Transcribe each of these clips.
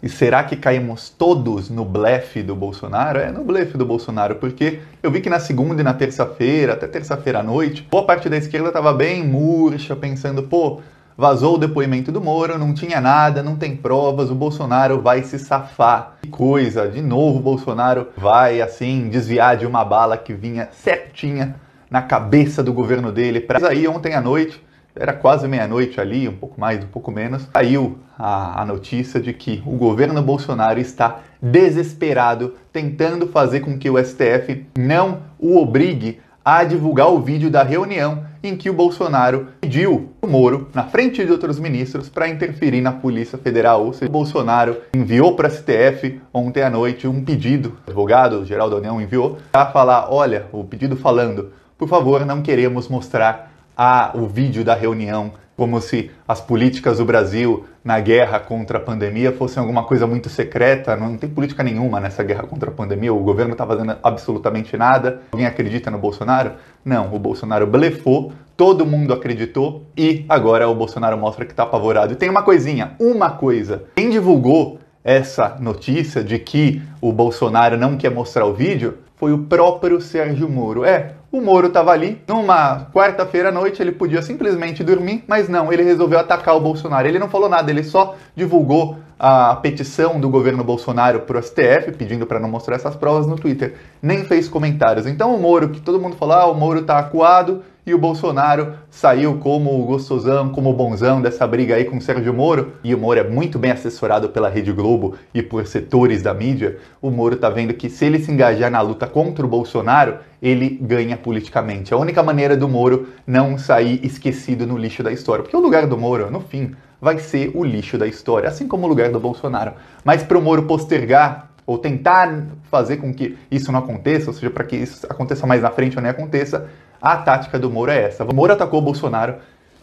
E será que caímos todos no blefe do Bolsonaro? É, no blefe do Bolsonaro, porque eu vi que na segunda e na terça-feira, até terça-feira à noite, boa parte da esquerda estava bem murcha, pensando, pô, vazou o depoimento do Moro, não tinha nada, não tem provas, o Bolsonaro vai se safar. Que coisa, de novo o Bolsonaro vai, assim, desviar de uma bala que vinha certinha na cabeça do governo dele. Pra... Mas aí, ontem à noite, era quase meia-noite ali, um pouco mais, um pouco menos, saiu a, a, notícia de que o governo Bolsonaro está desesperado tentando fazer com que o STF não o obrigue a divulgar o vídeo da reunião em que o Bolsonaro pediu o Moro, na frente de outros ministros, para interferir na Polícia Federal. Ou seja, o Bolsonaro enviou para a STF ontem à noite um pedido, o advogado-geral da União enviou, para falar: olha, o pedido falando, por favor, não queremos mostrar há o vídeo da reunião, como se as políticas do Brasil na guerra contra a pandemia fossem alguma coisa muito secreta. Não tem política nenhuma nessa guerra contra a pandemia, o governo está fazendo absolutamente nada. Alguém acredita no Bolsonaro? Não, o Bolsonaro blefou, todo mundo acreditou e agora o Bolsonaro mostra que está apavorado. E tem uma coisinha, uma coisa. Quem divulgou essa notícia de que o Bolsonaro não quer mostrar o vídeo foi o próprio Sérgio Moro. É, o Moro estava ali, numa quarta-feira à noite, ele podia simplesmente dormir, mas não, ele resolveu atacar o Bolsonaro. Ele não falou nada, ele só divulgou a petição do governo Bolsonaro para o STF, pedindo para não mostrar essas provas no Twitter. Nem fez comentários. Então o Moro, que todo mundo fala, ah, o Moro está acuado, e o Bolsonaro saiu como gostosão, como bonzão dessa briga aí com o Sérgio Moro, e o Moro é muito bem assessorado pela Rede Globo e por setores da mídia, o Moro tá vendo que se ele se engajar na luta contra o Bolsonaro, ele ganha politicamente. A única maneira do Moro não sair esquecido no lixo da história, porque o lugar do Moro, no fim, vai ser o lixo da história, assim como o lugar do Bolsonaro. Mas para o Moro postergar ou tentar fazer com que isso não aconteça, ou seja, para que isso aconteça mais na frente ou nem aconteça, a tática do Moro é essa. O Moro atacou o Bolsonaro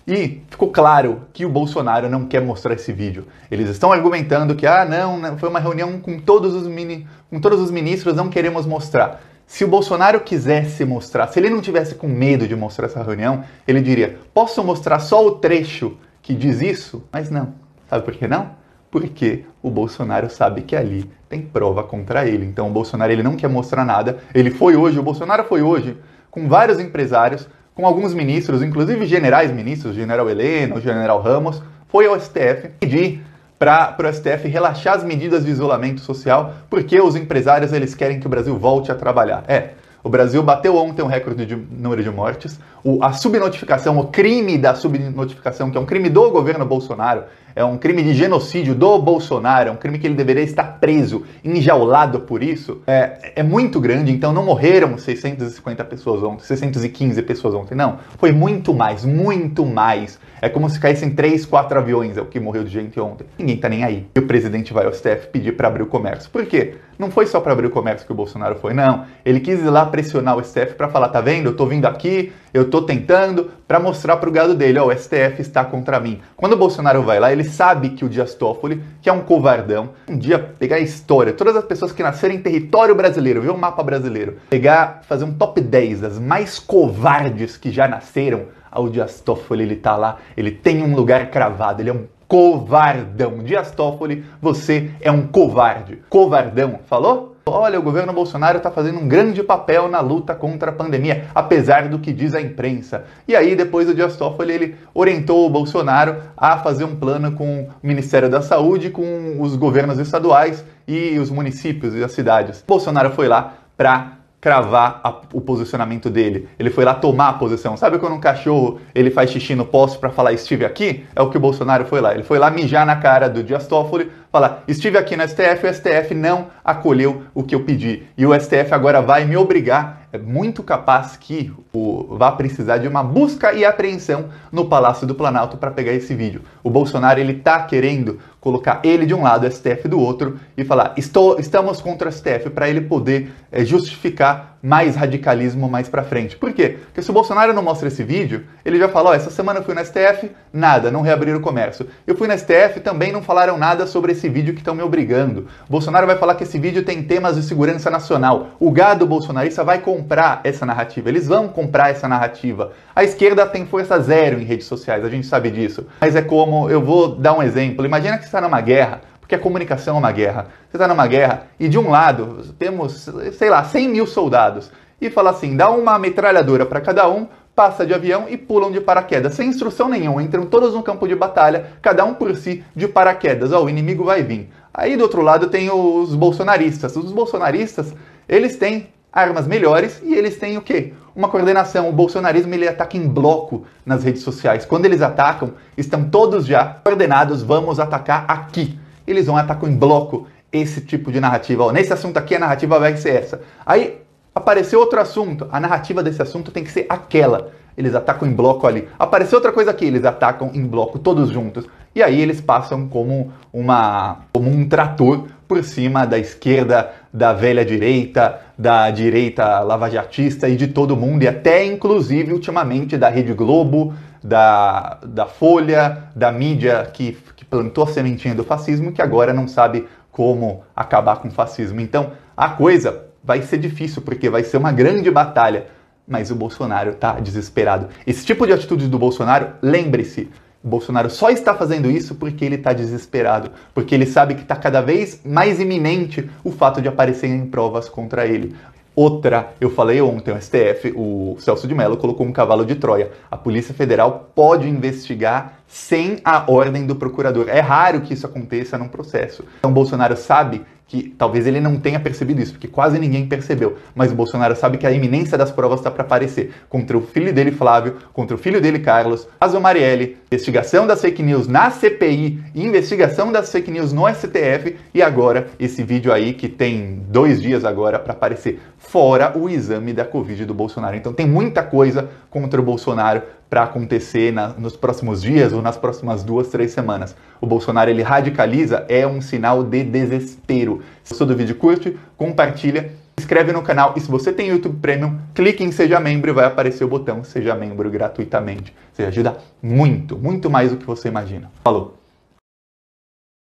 e ficou claro que o Bolsonaro não quer mostrar esse vídeo. Eles estão argumentando que, ah, não, foi uma reunião com todos os, mini, com todos os ministros, não queremos mostrar. Se o Bolsonaro quisesse mostrar, se ele não tivesse com medo de mostrar essa reunião, ele diria: posso mostrar só o trecho que diz isso? Mas não. Sabe por que não? Porque o Bolsonaro sabe que ali tem prova contra ele. Então o Bolsonaro ele não quer mostrar nada. Ele foi hoje, o Bolsonaro foi hoje com vários empresários, com alguns ministros, inclusive generais ministros, general Heleno, general Ramos, foi ao STF pedir para o STF relaxar as medidas de isolamento social, porque os empresários eles querem que o Brasil volte a trabalhar. É, o Brasil bateu ontem um recorde de número de mortes. O, a subnotificação, o crime da subnotificação, que é um crime do governo Bolsonaro, é um crime de genocídio do Bolsonaro, é um crime que ele deveria estar preso, enjaulado por isso, é, é muito grande. Então não morreram 650 pessoas ontem, 615 pessoas ontem, não. Foi muito mais, muito mais. É como se caíssem 3, 4 aviões, é o que morreu de gente ontem. Ninguém tá nem aí. E o presidente vai ao STF pedir para abrir o comércio. Por quê? não foi só para abrir o comércio que o Bolsonaro foi, não. Ele quis ir lá pressionar o STF para falar, tá vendo? Eu tô vindo aqui, eu tô tentando, para mostrar pro gado dele, ó, oh, o STF está contra mim. Quando o Bolsonaro vai lá, ele sabe que o Dias Toffoli, que é um covardão, um dia pegar a história, todas as pessoas que nasceram em território brasileiro, viu o mapa brasileiro, pegar, fazer um top 10 das mais covardes que já nasceram, ao Dias Toffoli, ele tá lá, ele tem um lugar cravado, ele é um covardão. Dias Toffoli, você é um covarde. Covardão, falou? Olha, o governo Bolsonaro está fazendo um grande papel na luta contra a pandemia, apesar do que diz a imprensa. E aí, depois o Dias Toffoli, ele orientou o Bolsonaro a fazer um plano com o Ministério da Saúde, com os governos estaduais e os municípios e as cidades. O Bolsonaro foi lá para cravar a, o posicionamento dele. Ele foi lá tomar a posição. Sabe quando um cachorro ele faz xixi no poste para falar estive aqui? É o que o Bolsonaro foi lá. Ele foi lá mijar na cara do Dias Toffoli, falar estive aqui no STF, o STF não acolheu o que eu pedi. E o STF agora vai me obrigar, é muito capaz que o, vá precisar de uma busca e apreensão no Palácio do Planalto para pegar esse vídeo. O Bolsonaro ele tá querendo colocar ele de um lado, STF do outro, e falar: estou, estamos contra o STF, para ele poder é, justificar mais radicalismo mais para frente. Por quê? Porque se o Bolsonaro não mostra esse vídeo, ele já falou: oh, essa semana eu fui no STF, nada, não reabriram o comércio. Eu fui no STF, também não falaram nada sobre esse vídeo que estão me obrigando. O Bolsonaro vai falar que esse vídeo tem temas de segurança nacional. O gado bolsonarista vai comprar essa narrativa, eles vão comprar essa narrativa. A esquerda tem força zero em redes sociais, a gente sabe disso. Mas é como, eu vou dar um exemplo. Imagina que está numa guerra, porque a comunicação é uma guerra. Você está numa guerra e de um lado temos, sei lá, 100 mil soldados e fala assim: dá uma metralhadora para cada um, passa de avião e pulam de paraquedas, sem instrução nenhuma. Entram todos no campo de batalha, cada um por si, de paraquedas. Ó, oh, o inimigo vai vir. Aí do outro lado tem os bolsonaristas. Os bolsonaristas, eles têm armas melhores e eles têm o quê? Uma coordenação. O bolsonarismo ele ataca em bloco nas redes sociais. Quando eles atacam, estão todos já coordenados, vamos atacar aqui. Eles vão atacar em bloco esse tipo de narrativa. Ó, nesse assunto aqui a narrativa vai ser essa. Aí apareceu outro assunto, a narrativa desse assunto tem que ser aquela. Eles atacam em bloco ali. Apareceu outra coisa aqui, eles atacam em bloco todos juntos. E aí eles passam como uma como um trator por cima da esquerda, da velha direita, da direita lavajatista e de todo mundo, e até inclusive ultimamente da Rede Globo, da, da Folha, da mídia que, que plantou a sementinha do fascismo que agora não sabe como acabar com o fascismo. Então a coisa vai ser difícil, porque vai ser uma grande batalha. Mas o Bolsonaro está desesperado. Esse tipo de atitude do Bolsonaro, lembre-se, Bolsonaro só está fazendo isso porque ele está desesperado, porque ele sabe que está cada vez mais iminente o fato de aparecerem provas contra ele. Outra, eu falei ontem, o STF, o Celso de Mello colocou um cavalo de Troia. A Polícia Federal pode investigar sem a ordem do procurador. É raro que isso aconteça num processo. Então Bolsonaro sabe que talvez ele não tenha percebido isso, porque quase ninguém percebeu, mas o Bolsonaro sabe que a iminência das provas está para aparecer contra o filho dele, Flávio, contra o filho dele, Carlos, Azul Marielle, investigação das fake news na CPI, investigação das fake news no STF e agora esse vídeo aí que tem dois dias agora para aparecer, fora o exame da Covid do Bolsonaro. Então tem muita coisa contra o Bolsonaro para acontecer na, nos próximos dias ou nas próximas duas, três semanas. O Bolsonaro ele radicaliza é um sinal de desespero. Se gostou do vídeo, curte, compartilha, inscreve no canal e se você tem YouTube Premium, clique em Seja Membro e vai aparecer o botão Seja Membro gratuitamente. Você ajuda muito, muito mais do que você imagina. Falou!